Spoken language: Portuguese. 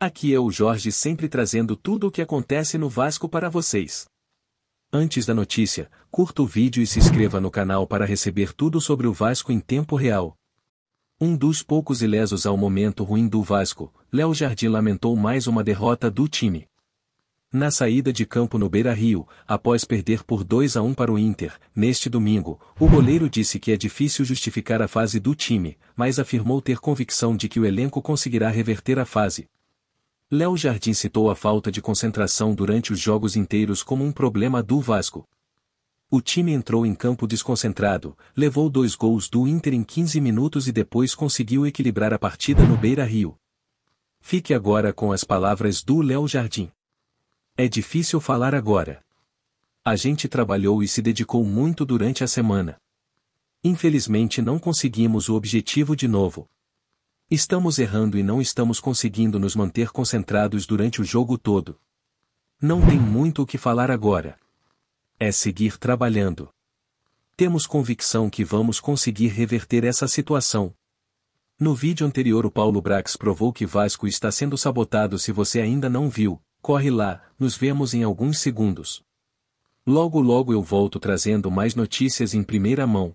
Aqui é o Jorge sempre trazendo tudo o que acontece no Vasco para vocês. Antes da notícia, curta o vídeo e se inscreva no canal para receber tudo sobre o Vasco em tempo real. Um dos poucos ilesos ao momento ruim do Vasco, Léo Jardim lamentou mais uma derrota do time. Na saída de campo no Beira-Rio, após perder por 2 a 1 para o Inter, neste domingo, o goleiro disse que é difícil justificar a fase do time, mas afirmou ter convicção de que o elenco conseguirá reverter a fase. Léo Jardim citou a falta de concentração durante os jogos inteiros como um problema do Vasco. O time entrou em campo desconcentrado, levou dois gols do Inter em 15 minutos e depois conseguiu equilibrar a partida no Beira-Rio. Fique agora com as palavras do Léo Jardim. É difícil falar agora. A gente trabalhou e se dedicou muito durante a semana. Infelizmente não conseguimos o objetivo de novo. Estamos errando e não estamos conseguindo nos manter concentrados durante o jogo todo. Não tem muito o que falar agora. É seguir trabalhando. Temos convicção que vamos conseguir reverter essa situação. No vídeo anterior o Paulo Brax provou que Vasco está sendo sabotado se você ainda não viu, corre lá, nos vemos em alguns segundos. Logo logo eu volto trazendo mais notícias em primeira mão.